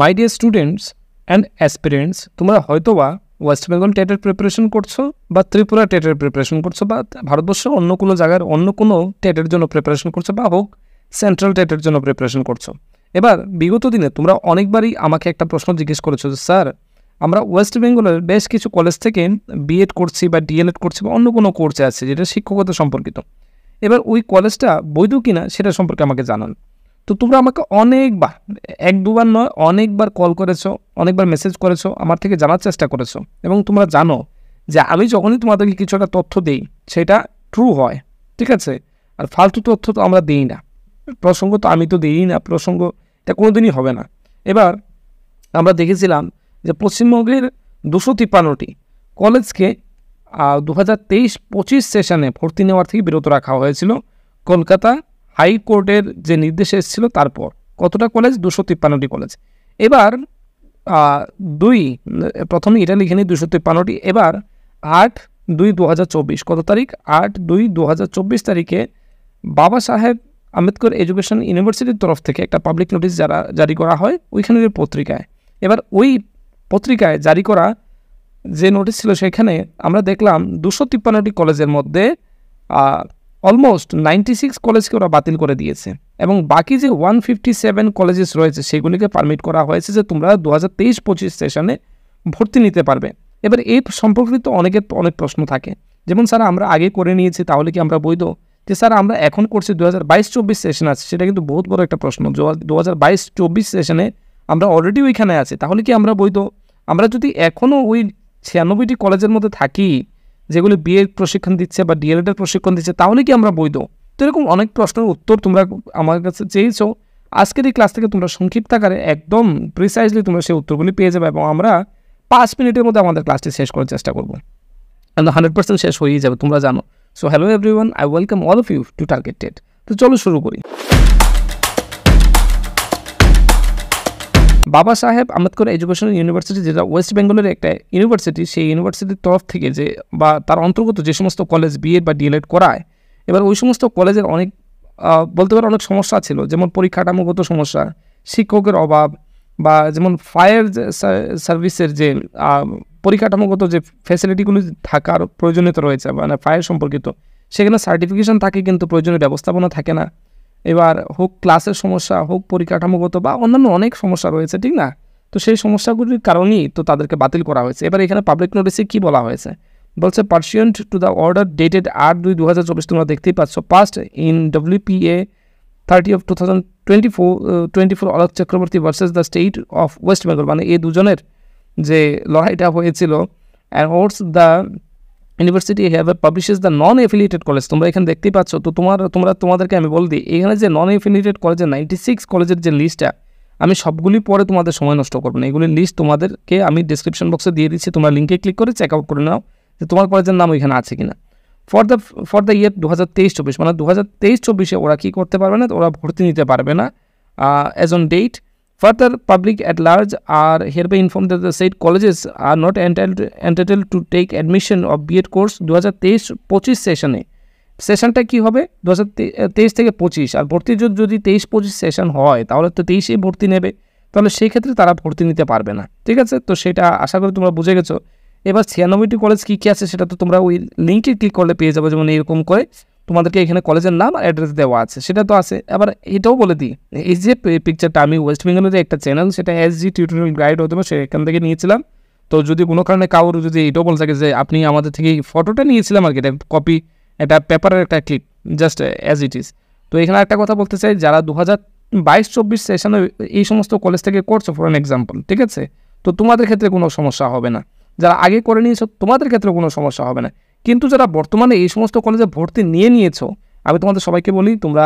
my dear students and aspirants তোমরা হয়তোবা West Bengal টেটের preparation করছো বা ত্রিপুরা টেটের প্রিপারেশন করছো বা ভারতবর্ষের অন্য কোনো জায়গার অন্য কোনো টেটের জন্য প্রিপারেশন করছো বা হোক সেন্ট্রাল টেটের জন্য প্রিপারেশন করছো এবার বিগত দিনে তোমরা অনেকবারই আমাকে একটা প্রশ্ন জিজ্ঞেস করেছো যে স্যার আমরা ওয়েস্ট বেঙ্গলের বেশ কিছু কলেজ থেকে বিএড করছি বা ডিএলএড করছি বা অন্য কোনো কোর্সে আছে যেটা শিক্ষকতা সম্পর্কিত এবার ওই কলেজটা বৈধ কিনা সেটা সম্পর্কে আমাকে জানান তো তোমরা আমাকে অনেকবার এক দুবার নয় অনেকবার কল করেছো অনেকবার মেসেজ করেছো আমার থেকে জানার চেষ্টা করেছো এবং তোমরা জানো যে আমি যখনই তোমাদেরকে কিছু একটা তথ্য দিই সেটা ট্রু হয় ঠিক আছে আর ফালতু তথ্য তো আমরা দিই না প্রসঙ্গ তো আমি তো দিই না প্রসঙ্গ এটা কোনো দিনই হবে না এবার আমরা দেখেছিলাম যে পশ্চিমবঙ্গের দুশো তিপ্পান্নটি কলেজকে দু হাজার তেইশ পঁচিশ সেশনে ভর্তি নেওয়ার থেকে বিরত রাখা হয়েছিল কলকাতা হাইকোর্টের যে নির্দেশ এসেছিল তারপর কতটা কলেজ দুশো তিপ্পান্নটি কলেজ এবার দুই প্রথমে এটা লিখে নিই দুশো তিপ্পান্নটি এবার আট দুই দু কত তারিখ আট দুই দু তারিখে বাবা সাহেব আম্বেদকর এডুকেশন ইউনিভার্সিটির তরফ থেকে একটা পাবলিক নোটিশ যারা জারি করা হয় ওইখানের পত্রিকায় এবার ওই পত্রিকায় জারি করা যে নোটিশ ছিল সেখানে আমরা দেখলাম দুশো তিপ্পান্নটি কলেজের মধ্যে অলমোস্ট নাইনটি সিক্স কলেজকে ওরা বাতিল করে দিয়েছে এবং বাকি যে ওয়ান ফিফটি সেভেন কলেজেস রয়েছে সেগুলিকে পারমিট করা হয়েছে যে তোমরা দু হাজার তেইশ পঁচিশ সেশনে ভর্তি নিতে পারবে এবার এই সম্পর্কিত অনেকের অনেক প্রশ্ন থাকে যেমন স্যার আমরা আগে করে নিয়েছি তাহলে কি আমরা বৈধ যে স্যার আমরা এখন করছি দু হাজার বাইশ চব্বিশ সেশন আছে সেটা কিন্তু বহুত বড় একটা প্রশ্ন দু হাজার বাইশ চব্বিশ সেশনে আমরা অলরেডি ওইখানে আছি তাহলে কি আমরা বৈধ আমরা যদি এখনও ওই ছিয়ানব্বইটি কলেজের মধ্যে থাকি যেগুলি বিএড প্রশিক্ষণ দিচ্ছে বা ডিএলএডের প্রশিক্ষণ দিচ্ছে তাহলে কি আমরা বৈধ তো এরকম অনেক প্রশ্নের উত্তর তোমরা আমার কাছে চেয়েছো আজকের এই ক্লাস থেকে তোমরা সংক্ষিপ্ত আকারে একদম প্রিসাইজলি তোমরা সেই উত্তরগুলি পেয়ে যাবে এবং আমরা পাঁচ মিনিটের মধ্যে আমাদের ক্লাসটি শেষ করার চেষ্টা করবো আমরা হান্ড্রেড পার্সেন্ট শেষ হয়েই যাবে তোমরা জানো so hello everyone I welcome all of you to targeted তো চলো শুরু করি বাবা সাহেব আম্বেদকর এডুকেশনাল ইউনিভার্সিটি যেটা ওয়েস্ট বেঙ্গলের একটা ইউনিভার্সিটি সেই ইউনিভার্সিটির তরফ থেকে যে বা তার অন্তর্গত যে সমস্ত কলেজ বিএড বা ডিএলএড করায় এবার ওই সমস্ত কলেজের অনেক বলতে পারে অনেক সমস্যা ছিল যেমন পরীক্ষাটামগত সমস্যা শিক্ষকের অভাব বা যেমন ফায়ার সার্ভিসের যে পরিকাঠামোগত যে ফ্যাসিলিটিগুলি থাকার প্রয়োজনীয়তা রয়েছে মানে ফায়ার সম্পর্কিত সেখানে সার্টিফিকেশন থাকে কিন্তু প্রয়োজনীয় ব্যবস্থাপনা থাকে না এবার হোক ক্লাসের সমস্যা হোক পরিকাঠামোগত বা অন্যান্য অনেক সমস্যা রয়েছে ঠিক না তো সেই সমস্যাগুলির কারণেই তো তাদেরকে বাতিল করা হয়েছে এবার এখানে পাবলিক নোটিসে কি বলা হয়েছে বলছে pursuant to the order dated আট দুই দু হাজার চব্বিশ তোমরা দেখতেই পাচ্ছ past in WPA thirty of two thousand twenty four twenty four Alok Chakraborty versus the state of West Bengal মানে এই দুজনের যে লড়াইটা হয়েছিল and whereas the university have publishes the non affiliated college তোমরা এখানে দেখতেই পাচ্ছ তো তোমার তোমরা তোমাদেরকে আমি বল দিই এখানে যে নন এফিলিয়েটেড কলেজের নাইনটি সিক্স কলেজের যে লিস্টটা আমি সবগুলি পরে তোমাদের সময় নষ্ট করবো না এগুলির লিস্ট তোমাদেরকে আমি ডিসক্রিপশন বক্সে দিয়ে দিচ্ছি তোমরা লিঙ্কে ক্লিক করে চেক আউট করে নাও যে তোমার কলেজের নাম এখানে আছে কিনা for the for the year দু হাজার তেইশ চব্বিশ মানে দু হাজার তেইশ চব্বিশে ওরা কী করতে পারবে না ওরা ভর্তি নিতে পারবে না as on date Further, public at large are hereby informed that the said colleges are not entitled, entitled to take admission of B.Ed course 2023-25 সেশনে সেশনটা কি হবে দু তেইশ থেকে পঁচিশ আর ভর্তির ভর্তি যদি তেইশ পঁচিশ সেশন হয় তাহলে তো তেইশেই ভর্তি নেবে তাহলে সেই ক্ষেত্রে তারা ভর্তি নিতে পারবে না ঠিক আছে তো সেটা আশা করি তোমরা বুঝে গেছো এবার ছিয়ানব্বইটি কলেজ কী কী আছে সেটা তো তোমরা ওই লিঙ্কে ক্লিক করলে পেয়ে যাবো যেমন এরকম করে তোমাদেরকে এখানে কলেজের নাম আর অ্যাড্রেস দেওয়া আছে সেটা তো আছে আবার এটাও বলে দিই এই যে পিকচারটা আমি ওয়েস্ট বেঙ্গলের একটা চ্যানেল সেটা এস জি টিউটোরিয়াল গাইড হতো সেখান থেকে নিয়েছিলাম তো যদি কোনো কারণে কাউর যদি এটাও বলে থাকে যে আপনি আমাদের থেকে ফটোটা নিয়েছিলাম আর কি এটা কপি এটা পেপারের একটা clip just as it is তো এখানে একটা কথা বলতে চাই যারা দু হাজার বাইশ চব্বিশ সেশনে এই সমস্ত কলেজ থেকে করছো ফর অ্যান এক্সাম্পল ঠিক আছে তো তোমাদের ক্ষেত্রে কোনো সমস্যা হবে না যারা আগে করে নিয়েছো তোমাদের ক্ষেত্রে কোনো সমস্যা হবে না কিন্তু যারা বর্তমানে এই সমস্ত কলেজে ভর্তি নিয়ে নিয়েছো আমি তোমাদের সবাইকে বলি তোমরা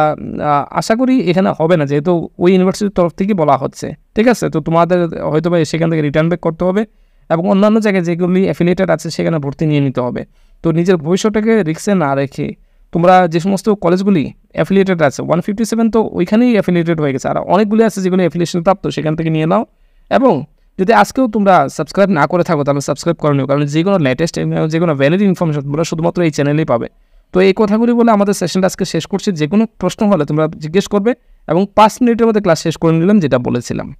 আশা করি এখানে হবে না যেহেতু ওই ইউনিভার্সিটির তরফ থেকে বলা হচ্ছে ঠিক আছে তো তোমাদের হয়তো বা সেখান থেকে রিটার্ন ব্যাক করতে হবে এবং অন্যান্য জায়গায় যেগুলি অ্যাফিলিয়েটেড আছে সেখানে ভর্তি নিয়ে নিতে হবে তো নিজের ভবিষ্যৎটাকে রিক্সে না রেখে তোমরা যে সমস্ত কলেজগুলি অ্যাফিলিয়েটেড আছে ওয়ান ফিফটি সেভেন তো ওইখানেই অ্যাফিলিয়েটেড হয়ে গেছে আর অনেকগুলি আছে যেগুলি অ্যাফিলিয়েশন প্রাপ্ত সেখান থেকে নিয়ে নাও এবং যদি আজকেও তোমরা সাবস্ক্রাইব না করে থাকো তাহলে সাবস্ক্রাইব করে নিও কারণ যে কোনো লেটেস্ট যে কোনো ভ্যালিড ইনফরমেশনগুলো শুধুমাত্র এই চ্যানেলেই পাবে তো এই কথাগুলি বলে আমাদের সেশনটা আজকে শেষ করছি যে কোনো প্রশ্ন হলে তোমরা জিজ্ঞেস করবে এবং পাঁচ মিনিটের মধ্যে ক্লাস শেষ করে নিলাম যেটা বলেছিলাম